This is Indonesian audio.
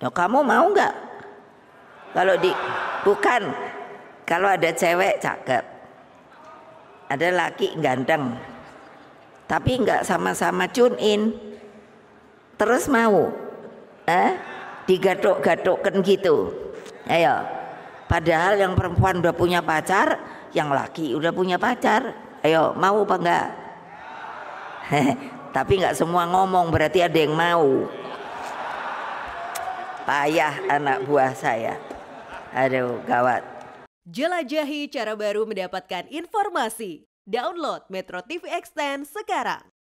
Nah, kamu mau nggak? Kalau di bukan kalau ada cewek cakep, ada laki ganteng, tapi nggak sama-sama tune in, terus mau, eh? Digatuk-gatukkan gitu. Ayo, padahal yang perempuan udah punya pacar, yang laki udah punya pacar. Ayo, mau apa enggak? Tapi nggak semua ngomong berarti ada yang mau payah anak buah saya. Aduh, gawat. Jelajahi cara baru mendapatkan informasi. Download Metro TV Extend sekarang.